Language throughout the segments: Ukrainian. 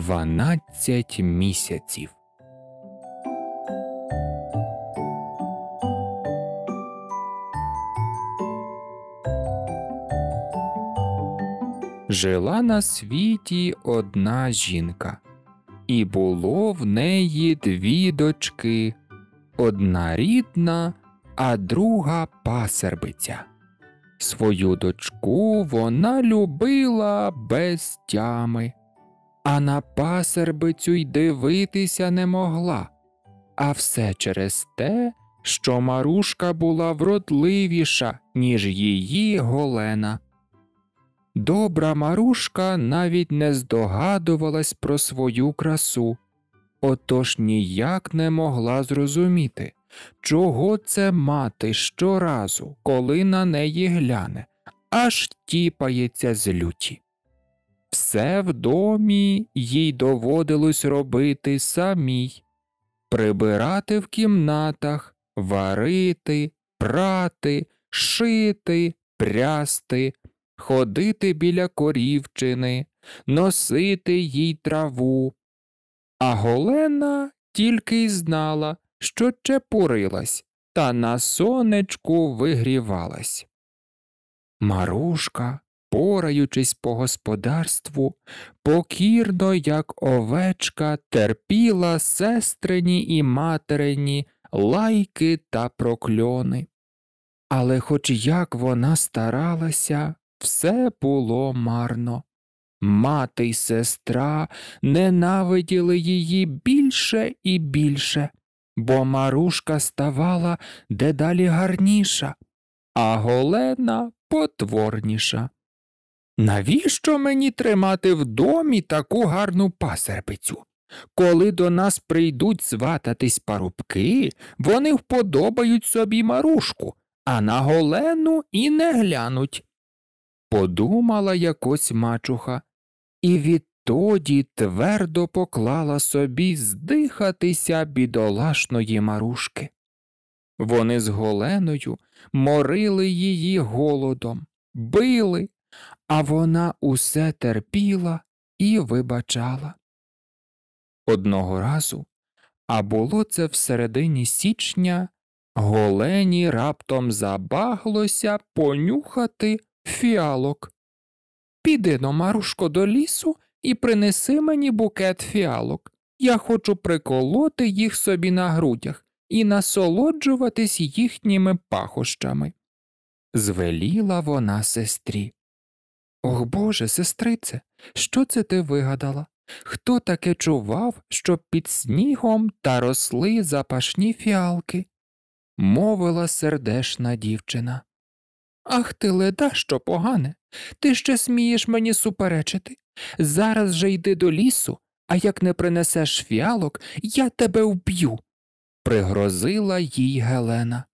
12 місяців. Жила на світі одна жінка, і було в неї дві дочки одна рідна, а друга пасербиця. Свою дочку вона любила без тями, а на пасербицю й дивитися не могла, а все через те, що марушка була вродливіша, ніж її голена. Добра марушка навіть не здогадувалась про свою красу, отож ніяк не могла зрозуміти, чого це мати щоразу, коли на неї гляне, аж тіпається з люті. Все в домі їй доводилось робити самій прибирати в кімнатах, варити, прати, шити, прясти, ходити біля корівчини, носити їй траву. А Голена тільки й знала, що чепурилась та на сонечку вигрівалась. Марушка пораючись по господарству, покірно, як овечка, терпіла сестрині і материні лайки та прокльони. Але хоч як вона старалася, все було марно. Мати й сестра ненавиділи її більше і більше, бо марушка ставала дедалі гарніша, а голена потворніша. Навіщо мені тримати в домі таку гарну пасерпицю? Коли до нас прийдуть свататись парубки, вони вподобають собі марушку, а на голену і не глянуть. Подумала якось мачуха, і відтоді твердо поклала собі здихатися бідолашної марушки. Вони з голеною морили її голодом, били, а вона усе терпіла і вибачала. Одного разу, а було це в середині січня, голені раптом забаглося понюхати фіалок. Піди но, Марушко, до лісу і принеси мені букет фіалок. Я хочу приколоти їх собі на грудях і насолоджуватись їхніми пахощами. Звеліла вона сестрі. Ох Боже, сестрице, що це ти вигадала? Хто таке чував, що під снігом та росли запашні фіалки? мовила сердешна дівчина. Ах ти леда, що погане, ти ще смієш мені суперечити. Зараз же йди до лісу, а як не принесеш фіалок, я тебе вб'ю, пригрозила їй Гелена.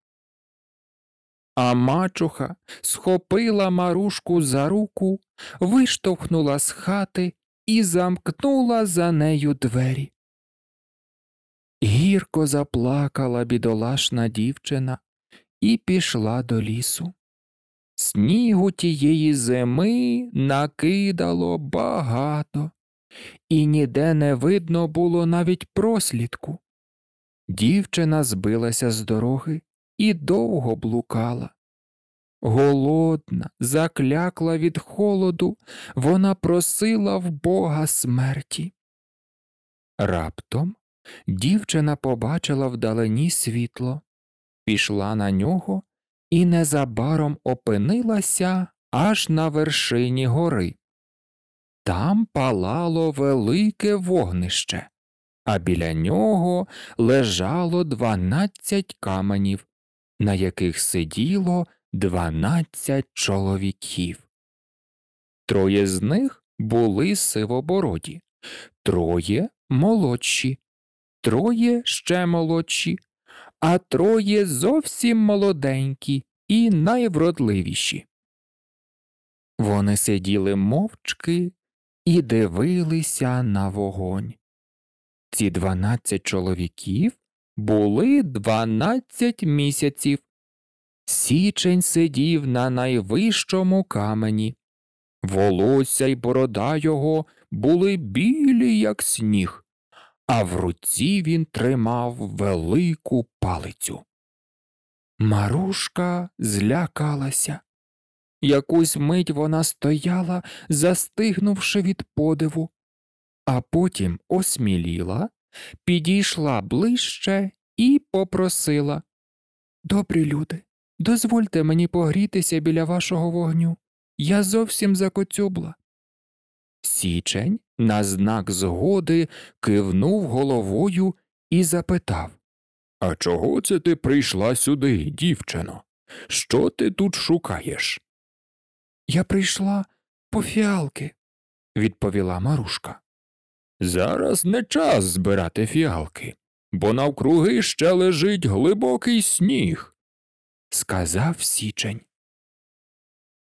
А мачуха схопила марушку за руку, виштовхнула з хати і замкнула за нею двері. Гірко заплакала бідолашна дівчина і пішла до лісу. Снігу тієї зими накидало багато, і ніде не видно було навіть прослідку. Дівчина збилася з дороги і довго блукала. Голодна, заклякла від холоду, вона просила в Бога смерті. Раптом дівчина побачила вдалині світло, пішла на нього і незабаром опинилася аж на вершині гори. Там палало велике вогнище, а біля нього лежало дванадцять каменів на яких сиділо дванадцять чоловіків. Троє з них були сивобороді, троє молодші, троє ще молодші, а троє зовсім молоденькі і найвродливіші. Вони сиділи мовчки і дивилися на вогонь. Ці дванадцять чоловіків були 12 місяців. Січень сидів на найвищому камені. Волосся й борода його були білі, як сніг, а в руці він тримав велику палицю. Марушка злякалася. Якусь мить вона стояла, застигнувши від подиву, а потім осміліла підійшла ближче і попросила Добрі люди, дозвольте мені погрітися біля вашого вогню. Я зовсім закоцюбла. Січень на знак згоди кивнув головою і запитав А чого це ти прийшла сюди, дівчино? Що ти тут шукаєш? Я прийшла по фіалки, відповіла Марушка. Зараз не час збирати фіалки, бо навкруги ще лежить глибокий сніг, сказав січень.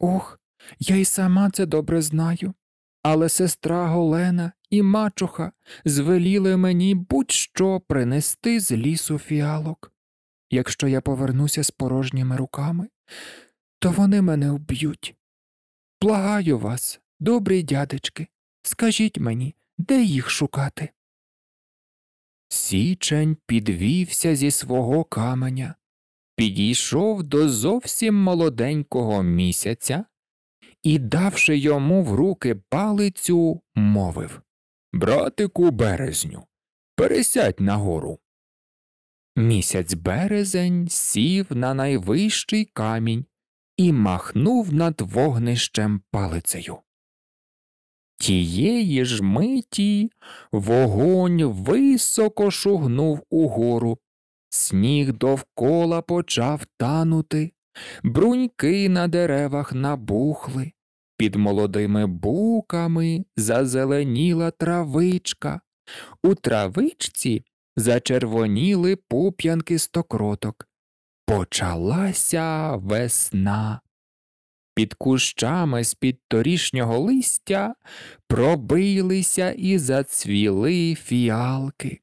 Ох, я й сама це добре знаю, але сестра Голена і мачуха звеліли мені будь що принести з лісу фіалок. Якщо я повернуся з порожніми руками, то вони мене вб'ють. Благаю вас, добрі дядечки, скажіть мені де їх шукати? Січень підвівся зі свого каменя, підійшов до зовсім молоденького місяця і, давши йому в руки палицю, мовив Братику березню, пересядь на гору. Місяць березень сів на найвищий камінь і махнув над вогнищем палицею. Тієї ж миті вогонь високо шугнув угору, сніг довкола почав танути, бруньки на деревах набухли, під молодими буками зазеленіла травичка, у травичці зачервоніли пуп'янки стокроток. Почалася весна. Під кущами з під торішнього листя пробилися і зацвіли фіалки.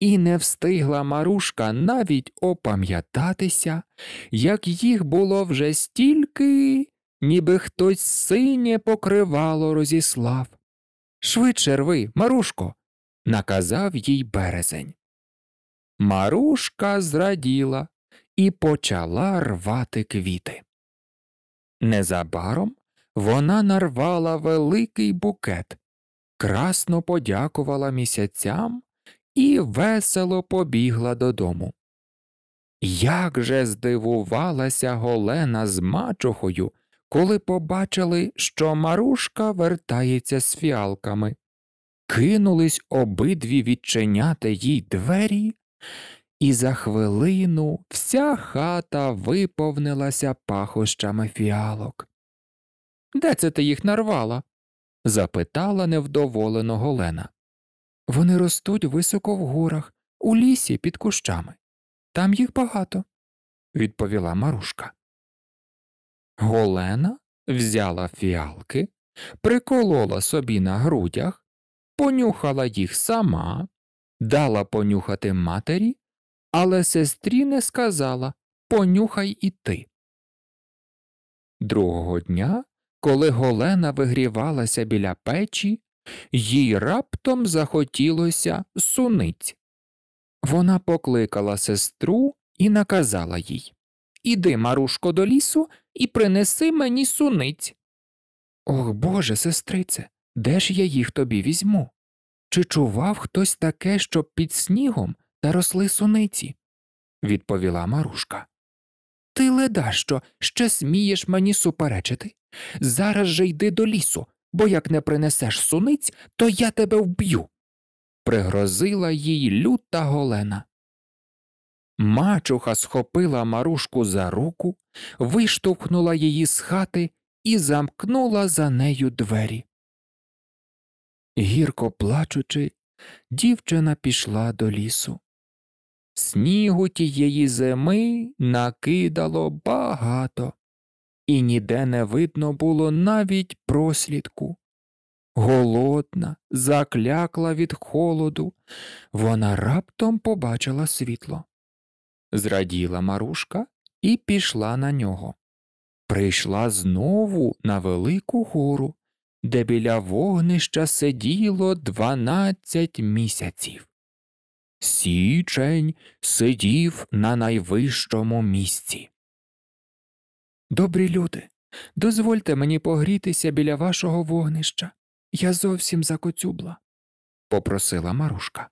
І не встигла Марушка навіть опам'ятатися, як їх було вже стільки, ніби хтось синє покривало розіслав. Швидше рви, Марушко, наказав їй березень. Марушка зраділа і почала рвати квіти. Незабаром вона нарвала великий букет, красно подякувала місяцям і весело побігла додому. Як же здивувалася Голена з мачухою, коли побачили, що Марушка вертається з фіалками, кинулись обидві відчиняти їй двері і за хвилину вся хата виповнилася пахощами фіалок. Де це ти їх нарвала? запитала невдоволено Голена. Вони ростуть високо в горах, у лісі під кущами. Там їх багато, відповіла Марушка. Голена взяла фіалки, приколола собі на грудях, понюхала їх сама, дала понюхати матері але сестрі не сказала понюхай і ти. Другого дня, коли Голена вигрівалася біля печі, їй раптом захотілося суниць. Вона покликала сестру і наказала їй Іди, Марушко, до лісу і принеси мені суниць. Ох Боже, сестрице, де ж я їх тобі візьму? Чи чував хтось таке, що під снігом та росли суниці, відповіла Марушка. Ти ледащо, ще смієш мені суперечити? Зараз же йди до лісу, бо як не принесеш суниць, то я тебе вб'ю. Пригрозила їй люта голена. Мачуха схопила Марушку за руку, виштовхнула її з хати і замкнула за нею двері. Гірко плачучи, дівчина пішла до лісу. Снігу тієї зими накидало багато, і ніде не видно було навіть прослідку. Голодна, заклякла від холоду, вона раптом побачила світло. Зраділа Марушка і пішла на нього. Прийшла знову на велику гору, де біля вогнища сиділо дванадцять місяців. Січень сидів на найвищому місці. Добрі люди, дозвольте мені погрітися біля вашого вогнища. Я зовсім закоцюбла, попросила Марушка.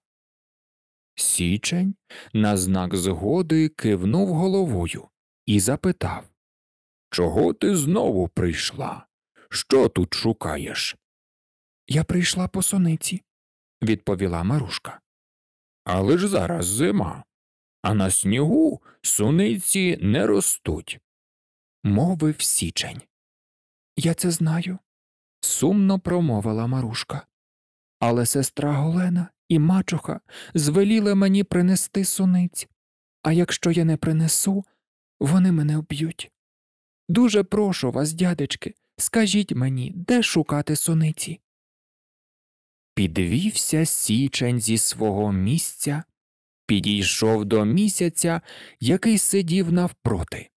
Січень на знак згоди кивнув головою і запитав Чого ти знову прийшла? Що тут шукаєш? Я прийшла по сониці, відповіла Марушка але ж зараз зима, а на снігу суниці не ростуть. Мовив січень. Я це знаю, сумно промовила Марушка. Але сестра Голена і мачуха звеліли мені принести суниць, а якщо я не принесу, вони мене вб'ють. Дуже прошу вас, дядечки, скажіть мені, де шукати суниці. Підвівся січень зі свого місця, підійшов до місяця, який сидів навпроти,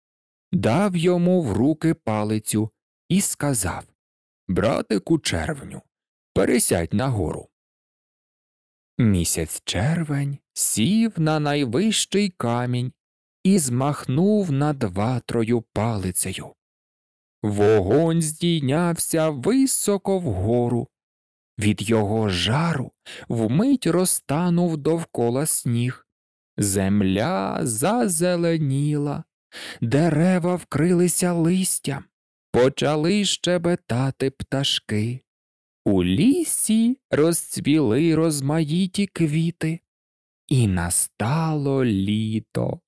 дав йому в руки палицю і сказав Братику червню, пересядь на гору. Місяць червень сів на найвищий камінь і змахнув над ватрою палицею. Вогонь здійнявся високо вгору. Від його жару вмить розтанув довкола сніг. Земля зазеленіла, дерева вкрилися листям, почали щебетати пташки. У лісі розцвіли розмаїті квіти, і настало літо.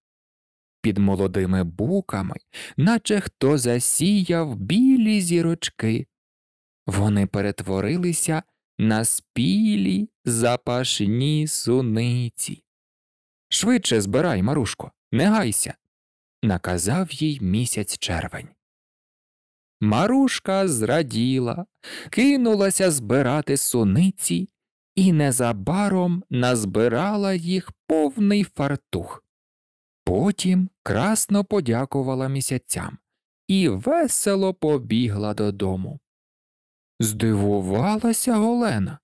Під молодими буками, наче хто засіяв білі зірочки. Вони перетворилися на спілі запашні суниці. Швидше збирай, Марушко, не гайся, наказав їй місяць червень. Марушка зраділа, кинулася збирати суниці і незабаром назбирала їх повний фартух. Потім красно подякувала місяцям і весело побігла додому. Здивувалася Олена,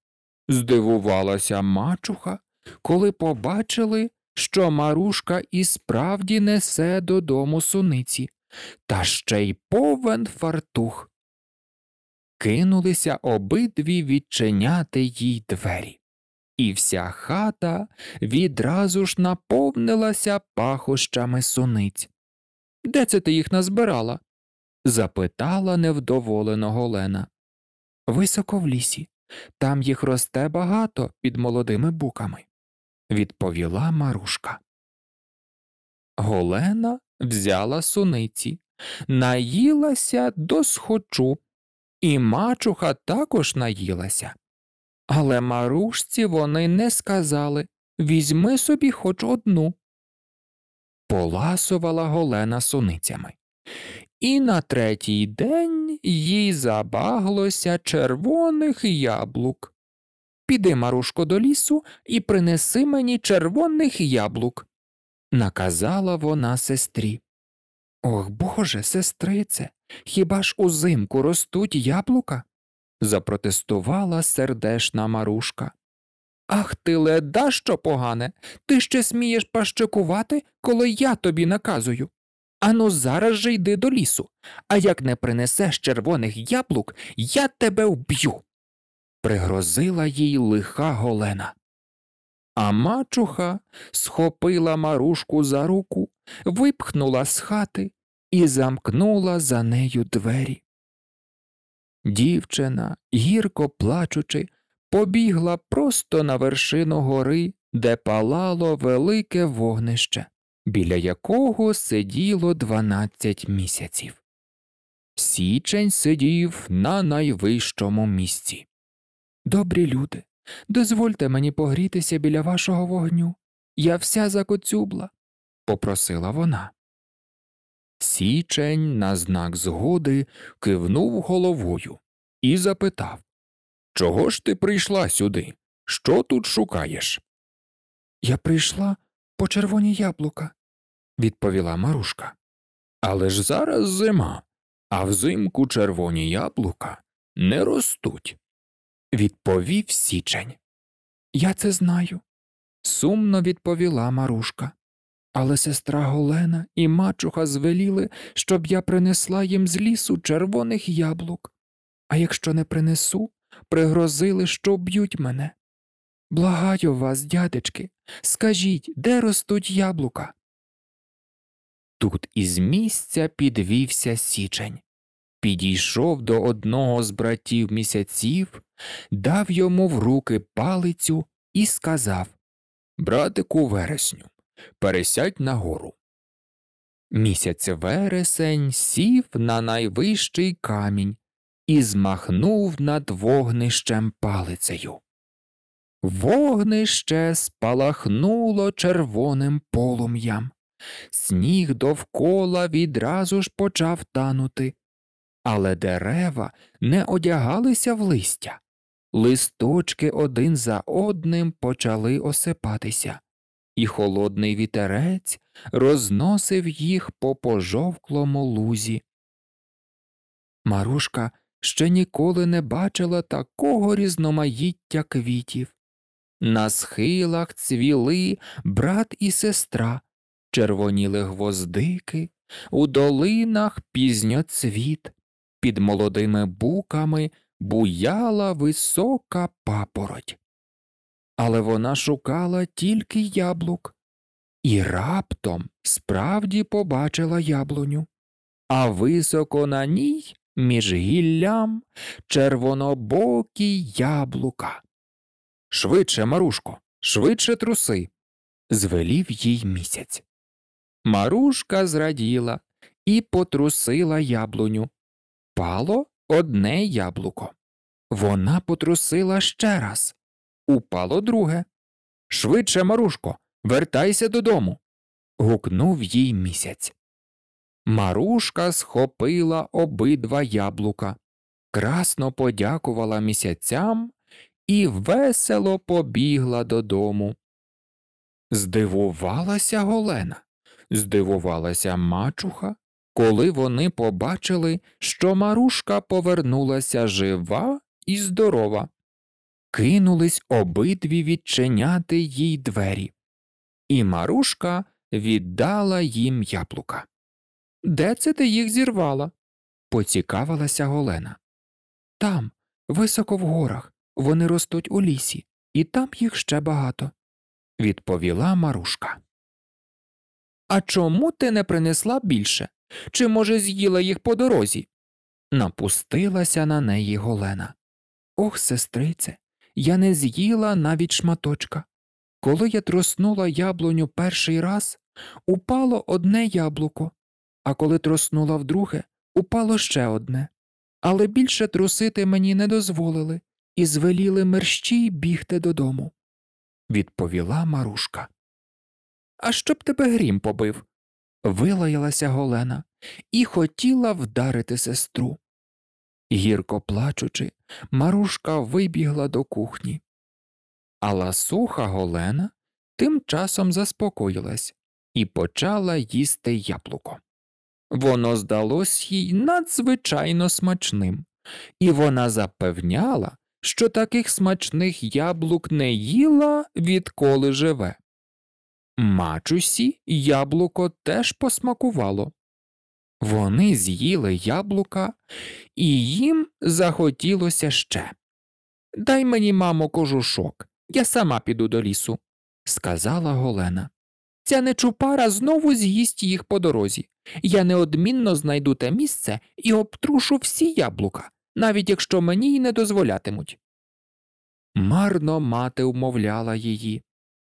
здивувалася мачуха, коли побачили, що Марушка і справді несе додому суниці, та ще й повен фартух. Кинулися обидві відчиняти їй двері, і вся хата відразу ж наповнилася пахощами суниць. Де це ти їх назбирала? запитала невдоволена Олена високо в лісі, там їх росте багато під молодими буками, відповіла Марушка. Голена взяла суниці, наїлася до схочу, і мачуха також наїлася. Але марушці вони не сказали візьми собі хоч одну. Поласувала голена суницями і на третій день їй забаглося червоних яблук. Піди, Марушко, до лісу і принеси мені червоних яблук, наказала вона сестрі. Ох Боже, сестрице, хіба ж узимку ростуть яблука? запротестувала сердешна Марушка. Ах ти, леда, що погане, ти ще смієш пащекувати, коли я тобі наказую. Ану, зараз же йди до лісу, а як не принесеш червоних яблук, я тебе вб'ю. Пригрозила їй лиха голена. А мачуха схопила марушку за руку, випхнула з хати і замкнула за нею двері. Дівчина, гірко плачучи, побігла просто на вершину гори, де палало велике вогнище біля якого сиділо 12 місяців. Січень сидів на найвищому місці. Добрі люди, дозвольте мені погрітися біля вашого вогню. Я вся закоцюбла, попросила вона. Січень, на знак згоди, кивнув головою і запитав Чого ж ти прийшла сюди? Що тут шукаєш? Я прийшла по червоні яблука, відповіла Марушка. Але ж зараз зима, а взимку червоні яблука не ростуть, відповів січень. Я це знаю, сумно відповіла Марушка. Але сестра Голена і мачуха звеліли, щоб я принесла їм з лісу червоних яблук, а якщо не принесу, пригрозили, що б'ють мене. Благаю вас, дядечки, скажіть, де ростуть яблука? Тут із місця підвівся січень. Підійшов до одного з братів місяців, дав йому в руки палицю і сказав Братику вересню, пересядь нагору. Місяць вересень сів на найвищий камінь і змахнув над вогнищем палицею. Вогнище спалахнуло червоним полум'ям. Сніг довкола відразу ж почав танути, але дерева не одягалися в листя. Листочки один за одним почали осипатися, і холодний вітерець розносив їх по пожовклому лузі. Марушка ще ніколи не бачила такого різноманіття квітів. На схилах цвіли брат і сестра, червоніли гвоздики, у долинах пізньо цвіт, під молодими буками буяла висока папороть. Але вона шукала тільки яблук і раптом справді побачила яблуню, а високо на ній, між гіллям, червонобокі яблука. Швидше, Марушко, швидше труси, звелів їй місяць. Марушка зраділа і потрусила яблуню. Пало одне яблуко. Вона потрусила ще раз. Упало друге. Швидше, Марушко, вертайся додому. гукнув їй місяць. Марушка схопила обидва яблука, красно подякувала місяцям і весело побігла додому. Здивувалася Голена здивувалася мачуха, коли вони побачили, що марушка повернулася жива і здорова. Кинулись обидві відчиняти їй двері, і марушка віддала їм яблука. Де це ти їх зірвала? поцікавилася Голена. Там, високо в горах, вони ростуть у лісі, і там їх ще багато, відповіла марушка. А чому ти не принесла більше? Чи, може, з'їла їх по дорозі? Напустилася на неї Голена. Ох, сестрице, я не з'їла навіть шматочка. Коли я троснула яблуню перший раз, упало одне яблуко, а коли троснула вдруге, упало ще одне. Але більше трусити мені не дозволили і звеліли мерщій бігти додому, відповіла Марушка а щоб тебе грім побив. Вилаялася Голена і хотіла вдарити сестру. Гірко плачучи, Марушка вибігла до кухні. Але суха Голена тим часом заспокоїлась і почала їсти яблуко. Воно здалось їй надзвичайно смачним, і вона запевняла, що таких смачних яблук не їла, відколи живе. Мачусі яблуко теж посмакувало. Вони з'їли яблука, і їм захотілося ще. Дай мені, мамо, кожушок, я сама піду до лісу, сказала Голена. Ця нечупара знову з'їсть їх по дорозі. Я неодмінно знайду те місце і обтрушу всі яблука, навіть якщо мені й не дозволятимуть. Марно мати умовляла її.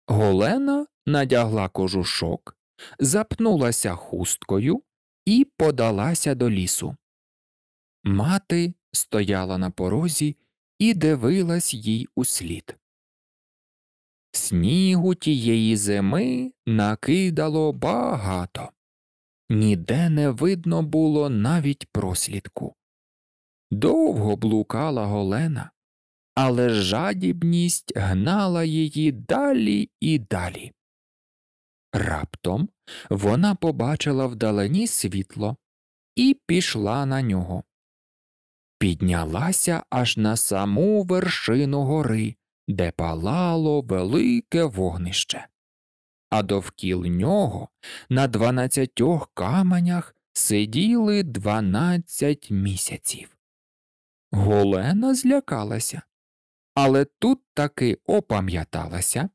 Голена надягла кожушок, запнулася хусткою і подалася до лісу. Мати стояла на порозі і дивилась їй услід. Снігу тієї зими накидало багато. Ніде не видно було навіть прослідку. Довго блукала Голена, але жадібність гнала її далі і далі. Раптом вона побачила вдалині світло і пішла на нього. Піднялася аж на саму вершину гори, де палало велике вогнище, а довкіл нього на дванадцятьох каменях сиділи дванадцять місяців. Голена злякалася але тут таки опам'яталася,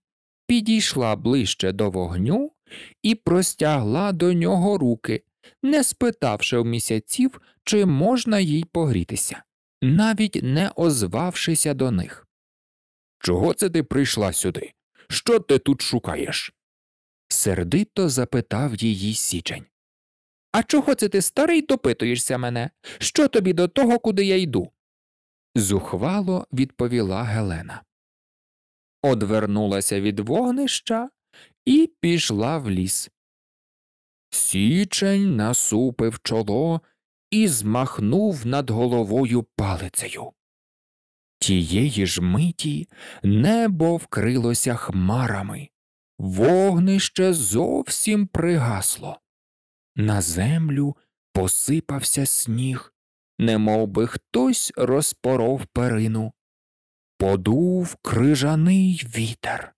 підійшла ближче до вогню і простягла до нього руки, не спитавши в місяців, чи можна їй погрітися, навіть не озвавшися до них. Чого це ти прийшла сюди? Що ти тут шукаєш? сердито запитав її січень. А чого це ти старий допитуєшся мене? Що тобі до того, куди я йду? зухвало відповіла Гелена. Одвернулася від вогнища і пішла в ліс. Січень насупив чоло і змахнув над головою палицею. Тієї ж миті небо вкрилося хмарами, вогнище зовсім пригасло. На землю посипався сніг, Немовби хтось розпоров перину. Подув крижаний вітер.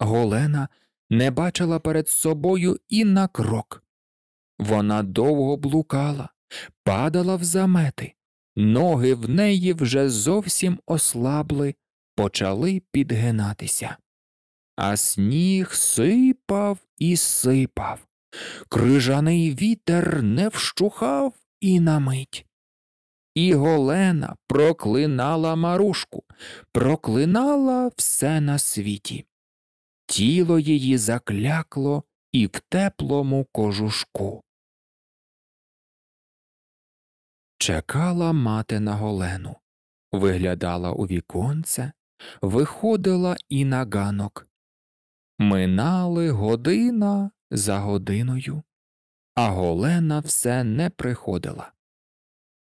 Голена не бачила перед собою і на крок. Вона довго блукала, падала в замети, ноги в неї вже зовсім ослабли, почали підгинатися. А сніг сипав і сипав. Крижаний вітер не вщухав і на мить. І Голена проклинала марушку, проклинала все на світі. Тіло її заклякло і в теплому кожушку. Чекала мати на Голену, виглядала у віконце, виходила і на ганок. Минали година за годиною а Голена все не приходила.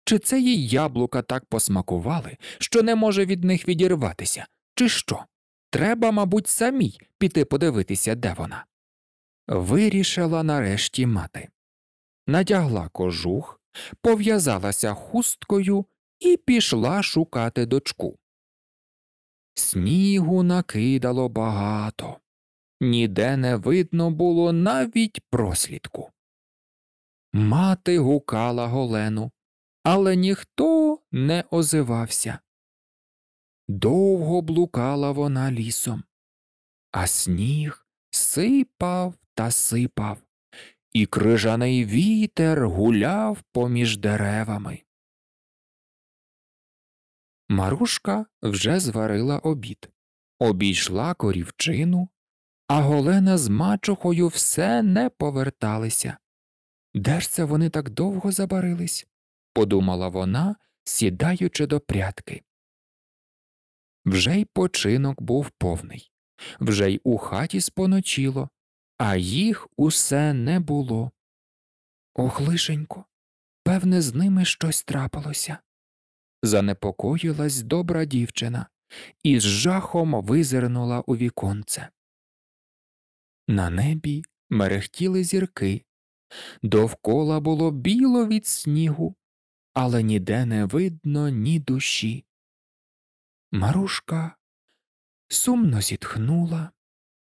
Чи це їй яблука так посмакували, що не може від них відірватися, чи що? Треба, мабуть, самій піти подивитися, де вона. Вирішила нарешті мати. Надягла кожух, пов'язалася хусткою і пішла шукати дочку. Снігу накидало багато, ніде не видно було навіть прослідку. Мати гукала Голену, але ніхто не озивався. Довго блукала вона лісом, а сніг сипав та сипав, і крижаний вітер гуляв поміж деревами. Марушка вже зварила обід, обійшла корівчину, а Голена з мачухою все не поверталися. Де ж це вони так довго забарились? подумала вона, сідаючи до прятки. Вже й починок був повний, вже й у хаті споночило, а їх усе не було. Ох, лишенько, певне, з ними щось трапилося. Занепокоїлась добра дівчина і з жахом визирнула у віконце. На небі мерехтіли зірки, Довкола було біло від снігу, але ніде не видно ні душі. Марушка сумно зітхнула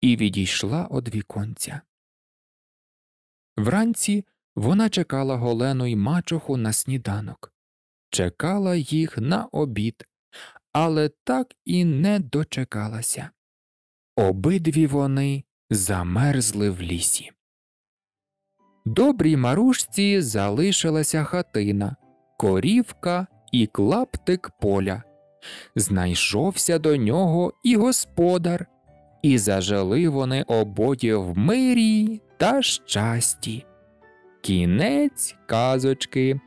і відійшла од віконця. Вранці вона чекала Голену й мачуху на сніданок, чекала їх на обід, але так і не дочекалася. Обидві вони замерзли в лісі. Добрій марушці залишилася хатина, корівка і клаптик поля. Знайшовся до нього і господар, і зажили вони обоє в мирі та щасті. Кінець казочки.